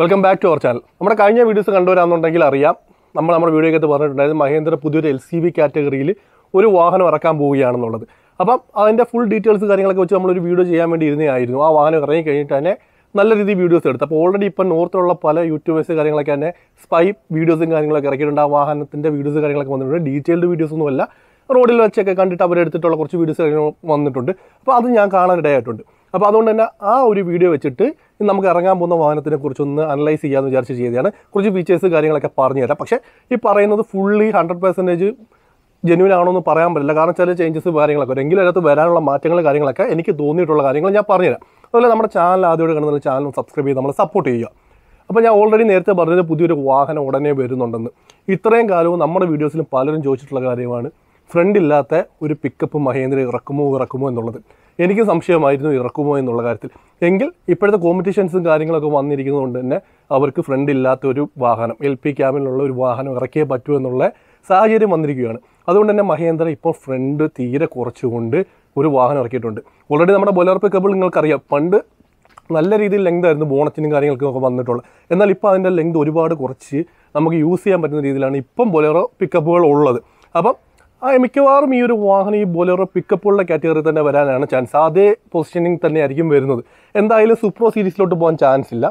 welcome back to our channel നമ്മുടെ കഴിഞ്ഞ videos കണ്ടുവരാമെന്നുണ്ടെങ്കിൽ അറിയാം നമ്മൾ നമ്മുടെ വീഡിയോക്കകത്ത് പറഞ്ഞിട്ടുണ്ടായിരുന്നു മഹേന്ദ്ര പുതിയൊരു എൽ സി വി കാറ്റഗറിയിൽ ഒരു വാഹനം ഇറക്കാൻ പോവുകയാണെന്നുള്ളത് അപ്പം അതിൻ്റെ ഫുൾ ഡീറ്റെയിൽസ് കാര്യങ്ങളൊക്കെ വെച്ച് നമ്മളൊരു വീഡിയോ ചെയ്യാൻ വേണ്ടി ഇരുന്നതായിരുന്നു ആ വാഹനം ഇറങ്ങി കഴിഞ്ഞിട്ട് തന്നെ നല്ല രീതിയിൽ വീഡിയോസ് എടുത്തു അപ്പോൾ ഓൾറെഡി ഇപ്പം നോർത്തിലുള്ള പല യൂട്യൂബേഴ്സ് കാര്യങ്ങളൊക്കെ തന്നെ സ്പൈ വീഡിയോസും കാര്യങ്ങളൊക്കെ ഇറക്കിയിട്ടുണ്ട് ആ വാഹനത്തിൻ്റെ വീഡിയോസ് കാര്യങ്ങളൊക്കെ വന്നിട്ടുണ്ട് ഡീറ്റെയിൽഡ് വീഡിയോസൊന്നുമല്ല റോഡിൽ വെച്ചൊക്കെ കണ്ടിട്ട് അവരെടുത്തിട്ടുള്ള കുറച്ച് വീഡിയോസ് കാര്യങ്ങൾ വന്നിട്ടുണ്ട് അപ്പോൾ അത് ഞാൻ കാണാനിടയായിട്ടുണ്ട് അപ്പോൾ അതുകൊണ്ട് തന്നെ ആ ഒരു വീഡിയോ വെച്ചിട്ട് നമുക്ക് ഇറങ്ങാൻ പോകുന്ന വാഹനത്തിനെ കുറിച്ചൊന്ന് അനലൈസ് ചെയ്യാമെന്ന് വിചാരിച്ച് ചെയ്തതാണ് കുറച്ച് ഫീച്ചേഴ്സ് കാര്യങ്ങളൊക്കെ പറഞ്ഞു തരാം പക്ഷേ ഈ പറയുന്നത് ഫുള്ളി ഹൺഡ്രഡ് പെർസെൻറ്റേജ് ജെന്യൂൻ ആണോ എന്ന് പറയാൻ പറ്റില്ല കാരണം ചില ചേഞ്ചസ് കാര്യങ്ങളൊക്കെ വരും എങ്കിലും അതിനകത്ത് വരാനുള്ള മാറ്റങ്ങൾ കാര്യങ്ങളൊക്കെ എനിക്ക് തോന്നിയിട്ടുള്ള കാര്യങ്ങൾ ഞാൻ പറഞ്ഞുതരാം അതുപോലെ നമ്മുടെ ചാനൽ ആദ്യമായിട്ട് കാണുന്ന ചാനൽ സബ്സ്ക്രൈബ് ചെയ്ത് നമ്മളെ സപ്പോർട്ട് ചെയ്യുക അപ്പോൾ ഞാൻ ഓൾറെഡി നേരത്തെ പറഞ്ഞത് പുതിയൊരു വാഹനം ഉടനെ വരുന്നുണ്ടെന്ന് ഇത്രയും കാലവും നമ്മുടെ വീഡിയോസിലും പലരും ചോദിച്ചിട്ടുള്ള കാര്യമാണ് ഫ്രണ്ട് ഇല്ലാത്ത ഒരു പിക്കപ്പ് മഹേന്ദ്ര ഇറക്കുമോ ഇറക്കുമോ എന്നുള്ളത് എനിക്ക് സംശയമായിരുന്നു ഇറക്കുമോ എന്നുള്ള കാര്യത്തിൽ എങ്കിൽ ഇപ്പോഴത്തെ കോമ്പറ്റീഷൻസും കാര്യങ്ങളൊക്കെ വന്നിരിക്കുന്നതുകൊണ്ട് തന്നെ അവർക്ക് ഫ്രണ്ട് ഇല്ലാത്ത ഒരു വാഹനം എൽ പി ക്യാബിനുള്ള ഒരു വാഹനം ഇറക്കിയേ പറ്റൂ എന്നുള്ള സാഹചര്യം വന്നിരിക്കുകയാണ് അതുകൊണ്ട് തന്നെ മഹേന്ദ്ര ഇപ്പോൾ ഫ്രണ്ട് തീരെ കുറച്ചുകൊണ്ട് ഒരു വാഹനം ഇറക്കിയിട്ടുണ്ട് ഓൾറെഡി നമ്മുടെ ബൊലർപ്പ് കബിൾ നിങ്ങൾക്കറിയാം പണ്ട് നല്ല രീതിയിൽ ലെങ്ത് ആയിരുന്നു ബോണറ്റിനും കാര്യങ്ങൾക്കും ഒക്കെ വന്നിട്ടുള്ളത് എന്നാൽ ഇപ്പോൾ അതിൻ്റെ ലെങ്ത് ഒരുപാട് കുറച്ച് നമുക്ക് യൂസ് ചെയ്യാൻ പറ്റുന്ന രീതിയിലാണ് ഇപ്പം ബൊലേറോ പിക്കപ്പുകൾ ഉള്ളത് അപ്പം മിക്കവാറും ഈ ഒരു വാഹനം ഈ ബോലേറോ പിക്കപ്പുള്ള കാറ്റഗറി തന്നെ വരാനാണ് ചാൻസ് അതേ പൊസിഷനിങ് തന്നെയായിരിക്കും വരുന്നത് എന്തായാലും സുപ്രോ സീരീസിലോട്ട് പോകാൻ ചാൻസ് ഇല്ല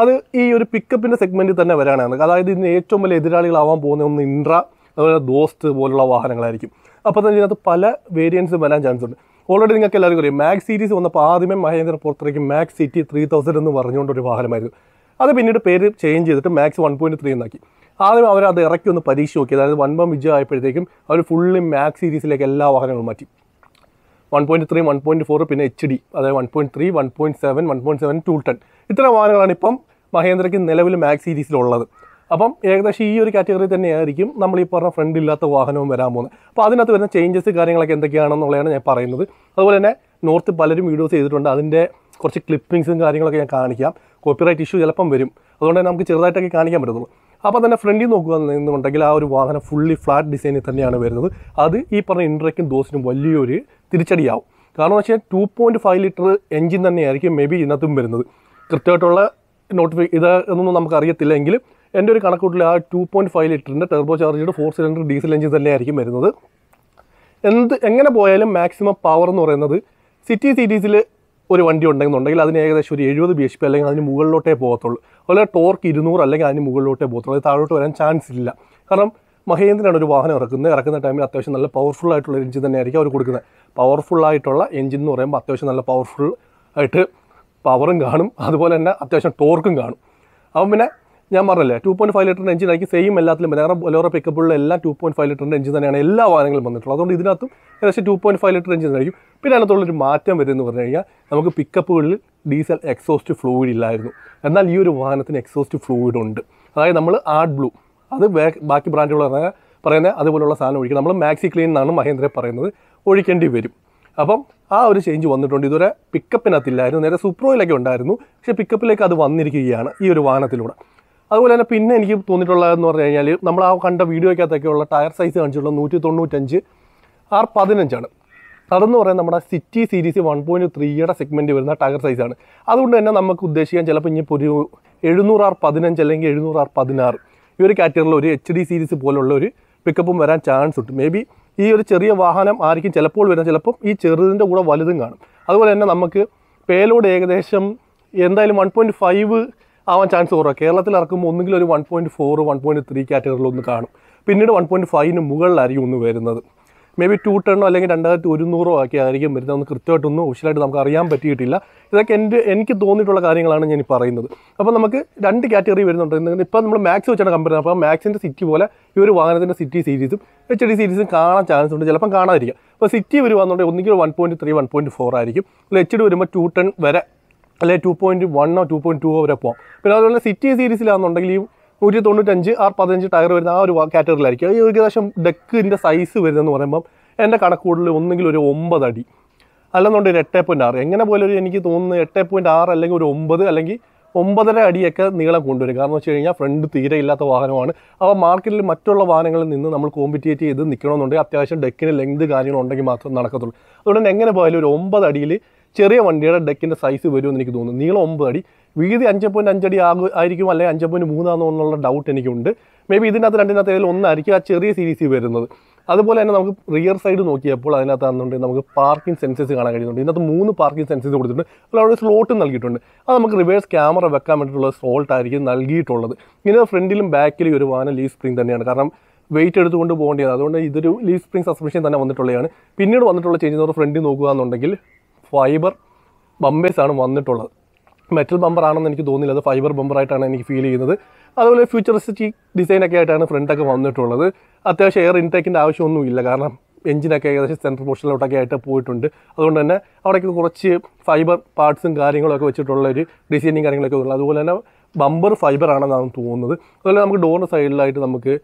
അത് ഈ ഒരു പിക്കപ്പിൻ്റെ സെഗ്മെൻറ്റിൽ തന്നെ വരാനാണ് അതായത് ഇന്ന് ഏറ്റവും വലിയ എതിരാളികളാവാൻ പോകുന്ന ഒന്ന് ഇൻട്ര അതുപോലെ ദോസ്റ്റ് പോലുള്ള വാഹനങ്ങളായിരിക്കും അപ്പോൾ തന്നെ ഇതിനകത്ത് പല വേരിയൻസ് വരാൻ ചാൻസ് ഉണ്ട് ഓൾറെഡി നിങ്ങൾക്ക് എല്ലാവർക്കും അറിയാം മാക്സ് സീരീസ് വന്നപ്പോൾ ആദ്യമേ മഹേന്ദ്ര പുറത്തേക്ക് മാക്സ് സിറ്റി ത്രീ തൗസൻഡ് എന്ന് പറഞ്ഞുകൊണ്ടൊരു വാഹനമായിരുന്നു അത് പിന്നീട് പേര് ചേഞ്ച് ചെയ്തിട്ട് മാക്സ് വൺ പോയിൻറ്റ് ത്രീ എന്നാക്കി ആദ്യം അവരത് അത് ഇറക്കി ഒന്ന് പരീക്ഷ നോക്കി അതായത് വൺ വൺ വിജയം ആയപ്പോഴത്തേക്കും അവർ ഫുള്ളി മാക്സ് സീരീസിലേക്ക് എല്ലാ വാഹനങ്ങളും മാറ്റി one point three one point four പിന്നെ എച്ച് ഡി അതായത് one point three one point seven one point seven two ten ഇത്തരം വാഹനങ്ങളാണ് ഇപ്പം മഹേന്ദ്രയ്ക്ക് നിലവിൽ മാക്സ് സീരീസിലുള്ളത് അപ്പം ഏകദേശം ഈ ഒരു കാറ്റഗറി തന്നെയായിരിക്കും നമ്മൾ ഈ പറഞ്ഞ ഫ്രണ്ട് ഇല്ലാത്ത വാഹനവും വരാൻ പോകുന്നത് അപ്പോൾ അതിനകത്ത് വരുന്ന ചേഞ്ചസ് കാര്യങ്ങളൊക്കെ എന്തൊക്കെയാണെന്നുള്ളതാണ് ഞാൻ പറയുന്നത് അതുപോലെ തന്നെ നോർത്ത് പലരും വീഡിയോസ് ചെയ്തിട്ടുണ്ട് അതിൻ്റെ കുറച്ച് ക്ലിപ്പിങ്സും കാര്യങ്ങളൊക്കെ ഞാൻ കാണിക്കാം കോപ്പിറൈറ്റ് ഇഷ്യൂ ചിലപ്പം വരും അതുകൊണ്ട് തന്നെ നമുക്ക് ചെറുതായിട്ടൊക്കെ കാണിക്കാൻ പറ്റുള്ളൂ അപ്പോൾ തന്നെ ഫ്രണ്ടിൽ നോക്കുക എന്നുണ്ടെങ്കിൽ ആ ഒരു വാഹനം ഫുള്ളി ഫ്ലാറ്റ് ഡിസൈനിൽ തന്നെയാണ് വരുന്നത് അത് ഈ പറഞ്ഞ ഇൻട്രക്കും ദോസിനും വലിയൊരു തിരിച്ചടിയാവും കാരണം എന്ന് വെച്ചാൽ two point five litre engine തന്നെയായിരിക്കും മേ ബി ഇതിനകത്തും വരുന്നത് കൃത്യമായിട്ടുള്ള നോട്ടിഫി ഇത് എന്നൊന്നും നമുക്ക് എങ്കിലും എൻ്റെ ഒരു കണക്കൂട്ടിൽ ആ ടു പോയിൻറ്റ് ഫൈവ് ലിറ്ററിൻ്റെ turbo charged four cylinder diesel engine തന്നെയായിരിക്കും വരുന്നത് എന്ത് എങ്ങനെ പോയാലും മാക്സിമം പവർ എന്ന് പറയുന്നത് സിറ്റി സീരീസിൽ ഒരു വണ്ടി ഉണ്ടെന്നുണ്ടെങ്കിൽ അതിന് ഏകദേശം ഒരു എഴുപത് ബി എച്ച് പി അല്ലെങ്കിൽ അതിന് മുകളിലോട്ടേ പോകത്തുള്ളൂ അതുപോലെ ടോർക്ക് ഇരുന്നൂറ് അല്ലെങ്കിൽ അതിന് മുകളിലോട്ടേ പോകത്തുള്ളൂ അത് താഴോട്ട് വരാൻ ചാൻസ് ഇല്ല കാരണം മഹേന്ദ്രനാണ് ഒരു വാഹനം ഇറക്കുന്നത് ഇറക്കുന്ന ടൈമിൽ അത്യാവശ്യം നല്ല പവർഫുൾ ആയിട്ടുള്ള എഞ്ചിൻ തന്നെയായിരിക്കും അവർ കൊടുക്കുന്നത് പവർഫുൾ ആയിട്ടുള്ള എഞ്ചിൻ എന്ന് പറയുമ്പോൾ അത്യാവശ്യം നല്ല പവർഫുൾ ആയിട്ട് പവറും കാണും അതുപോലെ തന്നെ അത്യാവശ്യം ടോർക്കും കാണും അപ്പം പിന്നെ ഞാൻ പറഞ്ഞല്ലേ ടു പോയിൻറ്റ് ഫൈവ് ലിറ്ററിൻ്റെ എഞ്ചിൻ ആയിരിക്കും സെയിം എല്ലാത്തിലും വേറെ ബൊലോറ പിക്കപ്പുള്ള എല്ലാ ടു പോയിൻറ്റ് ഫൈവ് ലിറ്ററിൻ്റെ എഞ്ചിൻ തന്നെയാണ് എല്ലാ വാഹനങ്ങളും വന്നിട്ടുള്ളത് അതുകൊണ്ട് ഇതിനകത്തും ഏകദേശം two point five litre engine ആയിരിക്കും പിന്നെ അതിനകത്തുള്ളൊരു മാറ്റം വരുമെന്ന് പറഞ്ഞു കഴിഞ്ഞാൽ നമുക്ക് പിക്കപ്പുകളിൽ ഡീസൽ എക്സോസ്റ്റ് ഫ്ലൂയിഡ് ഇല്ലായിരുന്നു എന്നാൽ ഈ ഒരു വാഹനത്തിന് എക്സോസ്റ്റ് ഫ്ലൂയിഡ് ഉണ്ട് അതായത് നമ്മൾ ആർട്ട് ബ്ലൂ അത് ബാക്കി ബ്രാൻഡുകൾ പറയുന്നത് അതുപോലുള്ള സാധനം ഒഴിക്കുക നമ്മൾ മാക്സി ക്ലീൻ എന്നാണ് മഹേന്ദ്ര പറയുന്നത് ഒഴിക്കേണ്ടി വരും അപ്പം ആ ഒരു ചേഞ്ച് വന്നിട്ടുണ്ട് ഇതുവരെ പിക്കപ്പിനകത്തില്ലായിരുന്നു നേരെ സുപ്രോയിലൊക്കെ ഉണ്ടായിരുന്നു പക്ഷേ പിക്കപ്പിലേക്ക് അത് വന്നിരിക്കുകയാണ് ഈ ഒരു വാഹനത്തിലൂടെ അതുപോലെ തന്നെ പിന്നെ എനിക്ക് തോന്നിയിട്ടുള്ളതെന്ന് പറഞ്ഞു കഴിഞ്ഞാൽ നമ്മൾ ആ കണ്ട വീഡിയോയ്ക്കകത്തൊക്കെയുള്ള ടയർ സൈസ് കാണിച്ചിട്ടുള്ള നൂറ്റി തൊണ്ണൂറ്റഞ്ച് ആർ പതിനഞ്ചാണ് അതെന്ന് പറയുന്നത് നമ്മുടെ സിറ്റി സീരീസ് വൺ പോയിൻറ്റ് ത്രീയുടെ സെഗ്മെൻറ്റ് വരുന്ന ടയർ സൈസാണ് അതുകൊണ്ട് തന്നെ നമുക്ക് ഉദ്ദേശിക്കാൻ ചിലപ്പോൾ ഇനിയിപ്പോൾ ഒരു എഴുന്നൂറ് ആർ പതിനഞ്ച് അല്ലെങ്കിൽ എഴുന്നൂറ് ആർ പതിനാറ് ഈ ഒരു കാറ്റഗറിയിൽ ഒരു എച്ച് ഡി സീരീസ് പോലുള്ള ഒരു പിക്കപ്പും വരാൻ ചാൻസ് ഉണ്ട് മേ ബി ഈ ഒരു ചെറിയ വാഹനം ആയിരിക്കും ചിലപ്പോൾ വരാൻ ചിലപ്പം ഈ ചെറുതിൻ്റെ കൂടെ വലുതും കാണും അതുപോലെ തന്നെ നമുക്ക് പേലോഡ് ഏകദേശം എന്തായാലും വൺ പോയിൻറ്റ് ഫൈവ് ആവാൻ ചാൻസ് കുറവാണ് കേരളത്തിൽ ഇറക്കുമ്പോൾ ഒന്നുകിൽ ഒരു one point four one point three കാറ്റഗറിയിലൊന്ന് കാണും പിന്നീട് വൺ പോയിന്റ് ഫൈവിന് മുകളിലായിരിക്കും ഒന്ന് വരുന്നത് മേ ബി ടു ടെണ്ണോ അല്ലെങ്കിൽ രണ്ടായിരത്തി ഒരുന്നൂറോ ഒക്കെ ആയിരിക്കും വരുന്നത് ഒന്ന് കൃത്യമായിട്ടൊന്നും ഓഫീഷ്യലായിട്ട് നമുക്ക് അറിയാൻ പറ്റിയിട്ടില്ല ഇതൊക്കെ എൻ്റെ എനിക്ക് തോന്നിയിട്ടുള്ള കാര്യങ്ങളാണ് ഞാൻ പറയുന്നത് അപ്പോൾ നമുക്ക് രണ്ട് കാറ്റഗറി വരുന്നുണ്ട് ഇപ്പോൾ നമ്മൾ മാക്സ് വെച്ചാണ് കമ്പനി അപ്പോൾ മാക്സിൻ്റെ സിറ്റി പോലെ ഈ ഒരു വാഹനത്തിൻ്റെ സിറ്റി സീരീസും എച്ച് ഡി സീരീസും കാണാൻ ചാൻസ് ഉണ്ട് ചിലപ്പം കാണാതിരിക്കാം അപ്പോൾ സിറ്റി വരുവാന്നുണ്ടെങ്കിൽ ഒന്നുകിൽ one point three one point four ആയിരിക്കും അല്ലെങ്കിൽ എച്ച് ഡി വരുമ്പോൾ ടു ടെൺ വരെ അല്ലെ ടു പോയിൻറ്റ് വണ്ണോ ടു പോയിന്റ് ടു വരെ പോകാം പിന്നെ അതുപോലെ സിറ്റി സീരീസിലാണെന്നുണ്ടെങ്കിൽ ഈ നൂറ്റി തൊണ്ണൂറ്റഞ്ച് ആർ പതിനഞ്ച് ടയർ വരുന്ന ആ ഒരു കാറ്റഗറിയിലായിരിക്കും ഈ ഏകദേശം ഡെക്കിൻ്റെ സൈസ് വരുന്നതെന്ന് പറയുമ്പം എൻ്റെ കണക്കൂടൽ ഒന്നെങ്കിൽ ഒരു ഒമ്പത് അടി അല്ലെന്നുണ്ടെങ്കിൽ എട്ടേ പോയിൻറ്റ് ആറ് എങ്ങനെ പോലൊരു എനിക്ക് തോന്നുന്നത് എട്ടേ പോയിൻറ്റ് ആറ് അല്ലെങ്കിൽ ഒരു ഒമ്പത് അല്ലെങ്കിൽ ഒമ്പതര അടിയൊക്കെ നീളം കൊണ്ടുവരും കാരണം വെച്ച് കഴിഞ്ഞാൽ ഫ്രണ്ട് തീരെ ഇല്ലാത്ത വാഹനമാണ് അപ്പോൾ മാർക്കറ്റിൽ മറ്റുള്ള വാഹനങ്ങളിൽ നിന്ന് നമ്മൾ കോമ്പറ്റേറ്റ് ചെയ്ത് നിൽക്കണമെന്നുണ്ടെങ്കിൽ അത്യാവശ്യം ഡെക്കിന് ലെങ്ത് കാര്യങ്ങളുണ്ടെങ്കിൽ മാത്രം നടക്കത്തുള്ളൂ അതുകൊണ്ട് എങ്ങനെ പോയാലും ഒരു ഒമ്പത് അടിയിൽ ചെറിയ വണ്ടിയുടെ ഡെക്കിൻ്റെ സൈസ് വരുമെന്ന് എനിക്ക് തോന്നുന്നു നീളം ഒമ്പത് അടി വീതി അഞ്ച് പോയിൻറ്റ് അഞ്ചടി ആകും ആയിരിക്കും അല്ലെങ്കിൽ അഞ്ച് പോയിൻറ്റ് മൂന്നാണോ എന്നുള്ള ഡൗട്ട് എനിക്കുണ്ട് മേ ബി ഇതിനകത്ത് രണ്ടിനകത്ത് ഏതെങ്കിലും ഒന്നായിരിക്കും ആ ചെറിയ സീരീസിൽ വരുന്നത് അതുപോലെ തന്നെ നമുക്ക് റിയർ സൈഡ് നോക്കിയപ്പോൾ അതിനകത്താണെന്നുണ്ടെങ്കിൽ നമുക്ക് പാർക്കിംഗ് സെൻസസ് കാണാൻ കഴിയുന്നുണ്ട് ഇതിനകത്ത് മൂന്ന് പാർക്കിംഗ് സെൻസസ് കൊടുത്തിട്ടുണ്ട് അതുപോലെ അവിടെ സ്ലോട്ട് നൽകിയിട്ടുണ്ട് അത് നമുക്ക് റിവേഴ്സ് ക്യാമറ വെക്കാൻ വേണ്ടിയിട്ടുള്ള സോൾട്ട് ആയിരിക്കും നൽകിയിട്ടുള്ളത് ഇങ്ങനെ ഫ്രണ്ടിലും ബാക്കിലും ഒരു വാഹനം ലീ സ്പ്രിംഗ് തന്നെയാണ് കാരണം വെയിറ്റ് എടുത്തുകൊണ്ട് പോകേണ്ടിയത് അതുകൊണ്ട് ഇതൊരു ലീ സ്പ്രിംഗ് സസ്പെൻഷൻ തന്നെ വന്നിട്ടുള്ളതാണ് പിന്നീട് വന്നിട്ടുള്ള ചേഞ്ച് എന്ന് ഫ്രണ്ടിൽ നോക്കുക എന്നുണ്ടെങ്കിൽ ഫൈബർ ബമ്പേഴ്സാണ് വന്നിട്ടുള്ളത് മെറ്റൽ ബമ്പർ ആണെന്ന് എനിക്ക് തോന്നില്ല അത് ഫൈബർ ബമ്പറായിട്ടാണ് എനിക്ക് ഫീൽ ചെയ്യുന്നത് അതുപോലെ ഫ്യൂച്ചറിസ്റ്റിക് ഡിസൈനൊക്കെ ആയിട്ടാണ് ഫ്രണ്ടൊക്കെ വന്നിട്ടുള്ളത് അത്യാവശ്യം എയർ ഇൻടേക്കിൻ്റെ ആവശ്യമൊന്നുമില്ല കാരണം എഞ്ചിനൊക്കെ ഏകദേശം സെൻട്രൽ പോർഷനിലോട്ടൊക്കെ ആയിട്ട് പോയിട്ടുണ്ട് അതുകൊണ്ട് തന്നെ അവിടേക്ക് കുറച്ച് ഫൈബർ പാർട്സും കാര്യങ്ങളൊക്കെ വെച്ചിട്ടുള്ള ഒരു ഡിസൈനിങ് കാര്യങ്ങളൊക്കെ ഉള്ളത് അതുപോലെ തന്നെ ബമ്പർ ഫൈബർ ആണെന്നാണ് തോന്നുന്നത് അതുപോലെ നമുക്ക് ഡോറിൻ്റെ സൈഡിലായിട്ട് നമുക്ക്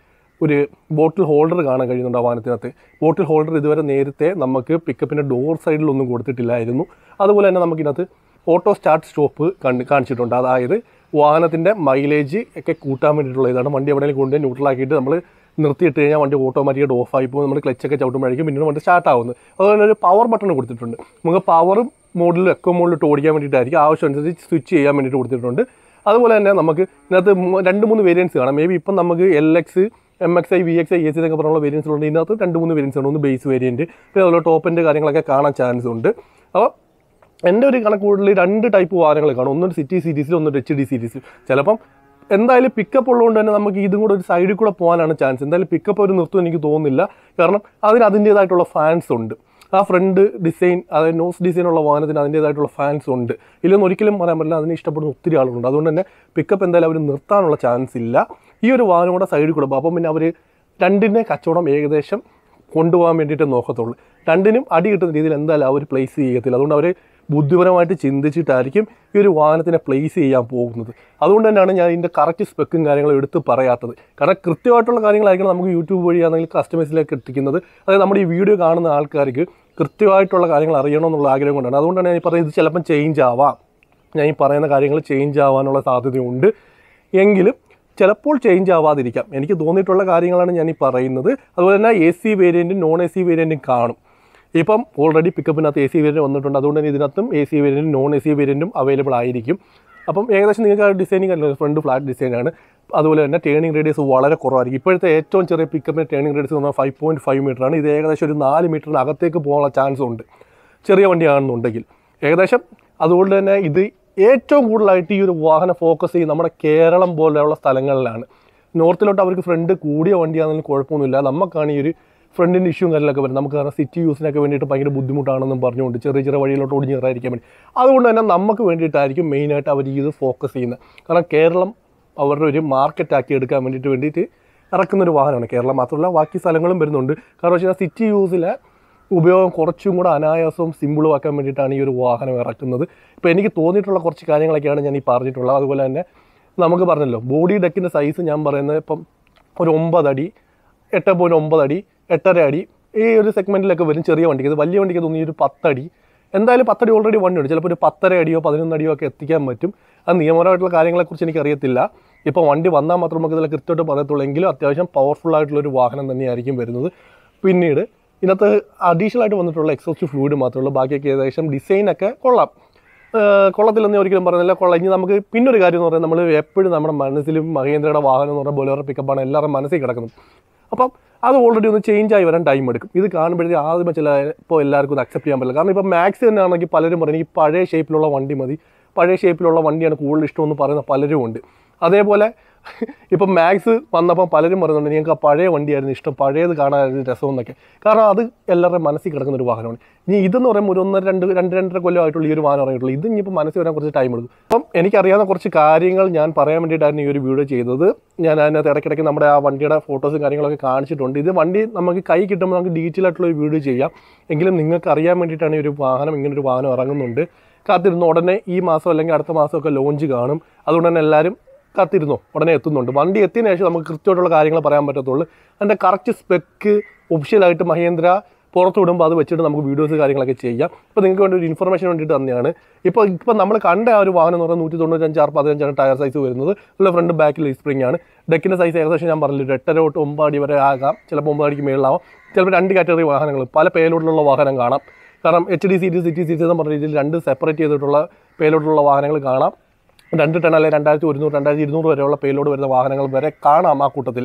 ഒരു ബോട്ടിൽ ഹോൾഡർ കാണാൻ കഴിയുന്നുണ്ട് ആ വാഹനത്തിനകത്ത് ബോട്ടിൽ ഹോൾഡർ ഇതുവരെ നേരത്തെ നമുക്ക് പിക്കപ്പിൻ്റെ ഡോർ സൈഡിലൊന്നും കൊടുത്തിട്ടില്ലായിരുന്നു അതുപോലെ തന്നെ നമുക്കിതിനകത്ത് ഓട്ടോ സ്റ്റാർട്ട് സ്റ്റോപ്പ് കാണിച്ചിട്ടുണ്ട് അതായത് വാഹനത്തിൻ്റെ മൈലേജ് ഒക്കെ കൂട്ടാൻ വേണ്ടിയിട്ടുള്ള ഇതാണ് വണ്ടി എവിടെയെങ്കിലും കൊണ്ട് ന്യൂട്രലാക്കിയിട്ട് നമ്മൾ നിർത്തിയിട്ട് കഴിഞ്ഞാൽ വണ്ടി ഓട്ടോമാറ്റിക്കായിട്ട് ഓഫ് ആയി പോകും നമ്മൾ ക്ലച്ചൊക്കെ ചവിട്ടുമ്പോഴേക്കും പിന്നീട് വണ്ടി സ്റ്റാർട്ടാവുന്നത് അതുപോലെ തന്നെ ഒരു പവർ ബട്ടൺ കൊടുത്തിട്ടുണ്ട് നമുക്ക് പവറും മോഡിലും എക്കോ മോഡിലിട്ട് ഓടിക്കാൻ വേണ്ടിയിട്ടായിരിക്കും ആവശ്യമനുസരിച്ച് സ്വിച്ച് ചെയ്യാൻ വേണ്ടിയിട്ട് കൊടുത്തിട്ടുണ്ട് അതുപോലെ തന്നെ നമുക്ക് ഇതിനകത്ത് രണ്ട് മൂന്ന് വേരിയൻസ് കാണാം മേ ബി ഇപ്പം നമുക്ക് L X M X I V X I A C എന്നൊക്കെ പറഞ്ഞുള്ള വേരിയൻസിലുണ്ട് ഇതിനകത്ത് രണ്ട് മൂന്ന് വേരിയൻസ് ഉണ്ട് ഒന്ന് ബേസ് വേരിയൻറ്റ് പിന്നെ അതുപോലെ ടോപ്പിൻ്റെ കാര്യങ്ങളൊക്കെ കാണാൻ ചാൻസ് ഉണ്ട് അപ്പോൾ എൻ്റെ ഒരു കണക്കൂടൽ രണ്ട് ടൈപ്പ് വാഹനങ്ങൾ കാണും ഒന്നൊരു സിറ്റി സീരീസിൽ ഒന്നൊരു എച്ച് ഡി സീരീസിൽ ചിലപ്പം എന്തായാലും പിക്കപ്പ് ഉള്ളതുകൊണ്ട് തന്നെ നമുക്ക് ഇതും കൂടെ ഒരു സൈഡിൽ കൂടെ പോകാനാണ് ചാൻസ് എന്തായാലും പിക്കപ്പ് ഒരു നിർത്തും എനിക്ക് തോന്നുന്നില്ല കാരണം അതിന് അതിൻ്റേതായിട്ടുള്ള ഫാൻസ് ഉണ്ട് ആ ഫ്രണ്ട് ഡിസൈൻ അതായത് നോസ് ഡിസൈൻ ഉള്ള വാഹനത്തിന് അതിൻ്റേതായിട്ടുള്ള ഫാൻസ് ഉണ്ട് ഇല്ലെന്ന് ഒരിക്കലും പറയാൻ പറ്റില്ല അതിനെ ഇഷ്ടപ്പെടുന്ന ഒത്തിരി ആളുകളുണ്ട് അതുകൊണ്ട് തന്നെ പിക്കപ്പ് എന്തായാലും അവർ നിർത്താനുള്ള ചാൻസ് ഇല്ല ഈ ഒരു വാഹനം കൂടെ സൈഡിൽ കൊടുക്കും അപ്പം പിന്നെ അവർ രണ്ടിൻ്റെ കച്ചവടം ഏകദേശം കൊണ്ടുപോകാൻ വേണ്ടിയിട്ട് നോക്കത്തുള്ളൂ രണ്ടിനും അടി കിട്ടുന്ന രീതിയിൽ എന്തായാലും അവർ പ്ലേസ് ചെയ്യത്തില്ല അതുകൊണ്ട് അവർ ബുദ്ധിപരമായിട്ട് ചിന്തിച്ചിട്ടായിരിക്കും ഈ ഒരു വാഹനത്തിനെ പ്ലേസ് ചെയ്യാൻ പോകുന്നത് അതുകൊണ്ട് തന്നെയാണ് ഞാൻ ഇതിൻ്റെ കറക്റ്റ് സ്പെക്കും കാര്യങ്ങളും എടുത്ത് പറയാത്തത് കാരണം കൃത്യമായിട്ടുള്ള കാര്യങ്ങളായിരിക്കണം നമുക്ക് യൂട്യൂബ് വഴിയാണെങ്കിൽ കസ്റ്റമേഴ്സിലേക്ക് എത്തിക്കുന്നത് അതായത് നമ്മുടെ ഈ വീഡിയോ കാണുന്ന ആൾക്കാർക്ക് കൃത്യമായിട്ടുള്ള കാര്യങ്ങൾ അറിയണമെന്നുള്ള ആഗ്രഹം കൊണ്ടാണ് അതുകൊണ്ടാണ് ഞാൻ പറയുന്നത് ഇത് ചിലപ്പം ചേഞ്ച് ആവാം ഞാൻ ഈ പറയുന്ന കാര്യങ്ങൾ ചേഞ്ച് ആവാനുള്ള സാധ്യതയുണ്ട് എങ്കിലും ചിലപ്പോൾ ചേഞ്ച് ആവാതിരിക്കാം എനിക്ക് തോന്നിയിട്ടുള്ള കാര്യങ്ങളാണ് ഞാൻ ഈ പറയുന്നത് അതുപോലെ തന്നെ എ സി വേരിയൻറ്റും നോൺ എ സി വേരിയൻറ്റും കാണും ഇപ്പം ഓൾറെഡി പിക്കപ്പിനകത്ത് എ സി വേരിയൻറ്റ് വന്നിട്ടുണ്ട് അതുകൊണ്ട് തന്നെ ഇതിനകത്തും എ സി വേരിയൻറ്റും നോൺ എ സി വേരിയൻറ്റും അവൈലബിൾ ആയിരിക്കും അപ്പം ഏകദേശം നിങ്ങൾക്ക് ആ ഡിസൈനിങ് അല്ല ഫ്രണ്ട് ഫ്ലാറ്റ് ഡിസൈനാണ് അതുപോലെ തന്നെ ടേണിംഗ് റേഡിയസ് വളരെ കുറവായിരിക്കും ഇപ്പോഴത്തെ ഏറ്റവും ചെറിയ പിക്കപ്പിൻ്റെ ടേണിംഗ് റേഡിയസ് എന്ന് പറഞ്ഞാൽ ഫൈവ് പോയിൻറ്റ് ഫൈവ് മീറ്ററാണ് ഇത് ഏകദേശം ഒരു നാല് മീറ്ററിന് അകത്തേക്ക് പോകാനുള്ള ചാൻസ് ഉണ്ട് ചെറിയ വണ്ടിയാണെന്നുണ്ടെങ്കിൽ ഏകദേശം അതുകൊണ്ട് തന്നെ ഇത് ഏറ്റവും കൂടുതലായിട്ട് ഈ ഒരു വാഹന ഫോക്കസ് ചെയ്യും നമ്മുടെ കേരളം പോലെയുള്ള സ്ഥലങ്ങളിലാണ് നോർത്തിലോട്ട് അവർക്ക് ഫ്രണ്ട് കൂടിയ വണ്ടിയാണെങ്കിലും കുഴപ്പമൊന്നുമില്ല നമുക്കാണ് ഈ ഒരു ഫ്രണ്ടിൻ്റെ ഇഷ്യൂ കാര്യങ്ങളൊക്കെ വരും നമുക്ക് കാരണം സിറ്റി യൂസിനൊക്കെ വേണ്ടിയിട്ട് ഭയങ്കര ബുദ്ധിമുട്ടാണെന്നും പറഞ്ഞുകൊണ്ട് ചെറിയ ചെറിയ വഴിയിലോട്ട് ഒടിഞ്ഞിറായിരിക്കാൻ വേണ്ടി അതുകൊണ്ട് തന്നെ നമുക്ക് വേണ്ടിയിട്ടായിരിക്കും മെയിനായിട്ട് അവർ ഇത് ഫോക്കസ് ചെയ്യുന്നത് കാരണം കേരളം അവരുടെ ഒരു മാർക്കറ്റാക്കി എടുക്കാൻ വേണ്ടിയിട്ട് വേണ്ടിയിട്ട് ഇറക്കുന്നൊരു വാഹനമാണ് കേരളം മാത്രമല്ല ബാക്കി സ്ഥലങ്ങളും വരുന്നുണ്ട് കാരണം വെച്ചാൽ സിറ്റി യൂസിലെ ഉപയോഗം കുറച്ചും കൂടെ അനായാസവും ആക്കാൻ വേണ്ടിയിട്ടാണ് ഈ ഒരു വാഹനം ഇറക്കുന്നത് ഇപ്പോൾ എനിക്ക് തോന്നിയിട്ടുള്ള കുറച്ച് കാര്യങ്ങളൊക്കെയാണ് ഞാൻ ഈ പറഞ്ഞിട്ടുള്ളത് അതുപോലെ തന്നെ നമുക്ക് പറഞ്ഞല്ലോ ബോഡി ഡെക്കിൻ്റെ സൈസ് ഞാൻ പറയുന്നത് ഇപ്പം ഒരു ഒമ്പതടി എട്ട് പോയിൻറ്റ് ഒമ്പതടി എട്ടര അടി ഈ ഒരു സെഗ്മെൻറ്റിലൊക്കെ വരും ചെറിയ വണ്ടിക്ക് അത് വലിയ വണ്ടിക്ക് തോന്നി ഒരു പത്തടി എന്തായാലും പത്തടി ഓൾറെഡി വണ്ടിയുണ്ട് ചിലപ്പോൾ ഒരു പത്തര അടിയോ പതിനൊന്നടിയോ ഒക്കെ എത്തിക്കാൻ പറ്റും അത് നിയമപരമായിട്ടുള്ള കാര്യങ്ങളെക്കുറിച്ച് എനിക്കറിയത്തില്ല ഇപ്പോൾ വണ്ടി വന്നാൽ മാത്രം നമുക്ക് ഇതിൽ കൃത്യമായിട്ട് പറയത്തുള്ളൂ എങ്കിലും അത്യാവശ്യം പവർഫുൾ ഒരു വാഹനം തന്നെയായിരിക്കും വരുന്നത് പിന്നീട് ഇതിനകത്ത് അഡീഷണൽ ആയിട്ട് വന്നിട്ടുള്ള എക്സോസ്റ്റ് ഫ്ലൂയിഡ് മാത്രമുള്ളൂ ഉള്ളൂ ബാക്കിയൊക്കെ ഏകദേശം ഡിസൈനൊക്കെ കൊള്ളാം കൊള്ളത്തില്ലെന്ന് ഒരിക്കലും പറഞ്ഞില്ല കൊള്ളാം ഇനി നമുക്ക് പിന്നൊരു കാര്യം എന്ന് പറഞ്ഞാൽ നമ്മൾ എപ്പോഴും നമ്മുടെ മനസ്സിലും മഹേന്ദ്രയുടെ വാഹനം എന്ന് പറഞ്ഞാൽ ബൊലേറോ പിക്കപ്പാണ് എല്ലാവരുടെ മനസ്സിൽ കിടക്കുന്നത് അപ്പം അത് ഓൾറെഡി ഒന്ന് ചേഞ്ച് ആയി വരാൻ ടൈം എടുക്കും ഇത് കാണുമ്പോഴത്തേക്ക് ആദ്യം ചില ഇപ്പോൾ എല്ലാവർക്കും അക്സെപ്റ്റ് ചെയ്യാൻ പറ്റില്ല കാരണം ഇപ്പോൾ മാക്സ് തന്നെ ആണെങ്കിൽ പലരും പറയും ഈ പഴയ ഷേപ്പിലുള്ള വണ്ടി മതി പഴയ ഷേപ്പിലുള്ള വണ്ടിയാണ് കൂടുതൽ ഇഷ്ടമെന്ന് പറയുന്ന പലരും ഉണ്ട് അതേപോലെ ഇപ്പം മാക്സ് വന്നപ്പം പലരും പറയുന്നുണ്ട് ഞങ്ങൾക്ക് ആ പഴയ വണ്ടിയായിരുന്നു ഇഷ്ടം പഴയത് കാണാനായിരുന്നു രസം എന്നൊക്കെ കാരണം അത് എല്ലാവരുടെ മനസ്സിൽ കിടക്കുന്ന ഒരു വാഹനമാണ് ഇനി ഇതെന്ന് പറയുമ്പോൾ ഒരു ഒന്നര രണ്ട് രണ്ട് രണ്ടര കൊല്ലമായിട്ടുള്ള ഈ ഒരു വാഹനം ഇറങ്ങിയിട്ടുള്ളൂ ഇത് ഇനിയിപ്പോൾ മനസ്സിൽ വരാൻ കുറച്ച് ടൈം എടുക്കും അപ്പം എനിക്കറിയാവുന്ന കുറച്ച് കാര്യങ്ങൾ ഞാൻ പറയാൻ വേണ്ടിയിട്ടായിരുന്നു ഈ ഒരു വീഡിയോ ചെയ്തത് ഞാൻ അതിനകത്ത് ഇടയ്ക്കിടയ്ക്ക് നമ്മുടെ ആ വണ്ടിയുടെ ഫോട്ടോസും കാര്യങ്ങളൊക്കെ കാണിച്ചിട്ടുണ്ട് ഇത് വണ്ടി നമുക്ക് കൈ കിട്ടുമ്പോൾ നമുക്ക് ഡീറ്റെയിൽ ആയിട്ടുള്ള ഒരു വീഡിയോ ചെയ്യാം എങ്കിലും നിങ്ങൾക്ക് അറിയാൻ വേണ്ടിയിട്ടാണ് ഈ ഒരു വാഹനം ഇങ്ങനെ ഒരു വാഹനം ഇറങ്ങുന്നുണ്ട് കാത്തിരുന്ന് ഉടനെ ഈ മാസം അല്ലെങ്കിൽ അടുത്ത മാസമൊക്കെ ലോഞ്ച് കാണും അതുകൊണ്ട് തന്നെ എല്ലാവരും കാത്തിരുന്നോ ഉടനെ എത്തുന്നുണ്ട് വണ്ടി എത്തിയതിനു ശേഷം നമുക്ക് കൃത്യമായിട്ടുള്ള കാര്യങ്ങൾ പറയാൻ പറ്റത്തുള്ളൂ അതിൻ്റെ കറക്റ്റ് സ്പെക്ക് ഒഫീഷ്യലായിട്ട് മഹേന്ദ്ര പുറത്തു വിടുമ്പോൾ അത് വെച്ചിട്ട് നമുക്ക് വീഡിയോസ് കാര്യങ്ങളൊക്കെ ചെയ്യാം ഇപ്പോൾ നിങ്ങൾക്ക് വേണ്ടി ഒരു ഇൻഫർമേഷൻ വേണ്ടിയിട്ട് തന്നെയാണ് ഇപ്പോൾ ഇപ്പോൾ നമ്മൾ കണ്ട ആ ഒരു വാഹനം എന്ന് പറഞ്ഞാൽ നൂറ്റി തൊണ്ണൂറ്റഞ്ച് ആറ് പതിനഞ്ചാണ് ടയർ സൈസ് വരുന്നത് ഉള്ള ഫ്രണ്ട് ബാക്കിൽ സ്പ്രിംഗ് ആണ് ഡെക്കിൻ്റെ സൈസ് ഏകദേശം ഞാൻ പറഞ്ഞില്ല എട്ടര തൊട്ട് ഒമ്പത് അടി വരെ ആകാം ചിലപ്പോൾ ഒമ്പത് അടിക്ക് മേളിലാവാം ചിലപ്പോൾ രണ്ട് കാറ്റഗറി വാഹനങ്ങൾ പല പേലോട്ടിലുള്ള വാഹനം കാണാം കാരണം H D series city series എന്ന് പറഞ്ഞ രീതിയിൽ രണ്ട് സെപ്പറേറ്റ് ചെയ്തിട്ടുള്ള പേലോട്ടിലുള്ള വാഹനങ്ങൾ കാണാം രണ്ട് ടൺ അല്ലെങ്കിൽ രണ്ടായിരത്തി ഒരുന്നൂറ് രണ്ടായിരത്തി ഇരുന്നൂറ് വരെയുള്ള പേലോഡ് വരുന്ന വാഹനങ്ങൾ വരെ കാണാം ആ കൂട്ടത്തിൽ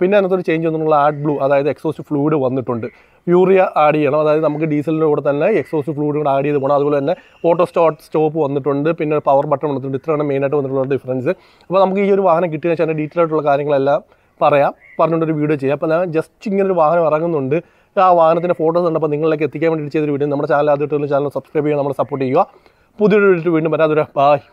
പിന്നെ അതിനകത്തൊരു ചേഞ്ച് വന്നിട്ടുള്ള ആഡ് ബ്ലൂ അതായത് എക്സോസ്റ്റ് ഫ്ലൂയിഡ് വന്നിട്ടുണ്ട് യൂറിയ ആഡ് ചെയ്യണം അതായത് നമുക്ക് ഡീസലിൻ്റെ കൂടെ തന്നെ എക്സോസ്റ്റ് ഫ്ലൂയിഡ് കൂടെ ആഡ് ചെയ്ത് പോകണം അതുപോലെ തന്നെ ഓട്ടോ സ്റ്റാർട്ട് സ്റ്റോപ്പ് വന്നിട്ടുണ്ട് പിന്നെ പവർ ബട്ടൺ വന്നിട്ടുണ്ട് ഇത്രയാണ് മെയിനായിട്ട് വന്നിട്ടുള്ള ഡിഫറൻസ് അപ്പോൾ നമുക്ക് ഈ ഒരു വാഹനം കിട്ടിയെന്ന് വെച്ചാൽ ഡീറ്റെയിൽ ആയിട്ടുള്ള കാര്യങ്ങളെല്ലാം പറയാം പറഞ്ഞുകൊണ്ടൊരു വീഡിയോ ചെയ്യാം അപ്പോൾ ഞാൻ ജസ്റ്റ് ഇങ്ങനൊരു വാഹനം ഇറങ്ങുന്നുണ്ട് ആ വാഹനത്തിൻ്റെ ഫോട്ടോസ് കണ്ടപ്പോൾ നിങ്ങളിലേക്ക് എത്തിക്കാൻ വേണ്ടി ചെയ്തൊരു വീഡിയോ നമ്മുടെ ചാനൽ ആദ്യമായിട്ട് ചാനൽ സബ്സ്ക്രൈബ് ചെയ്യുക നമ്മളെ സപ്പോർട്ട് ചെയ്യുക പുതിയൊരു വീഡിയോ വീണ്ടും വരാതൊരു ബായ്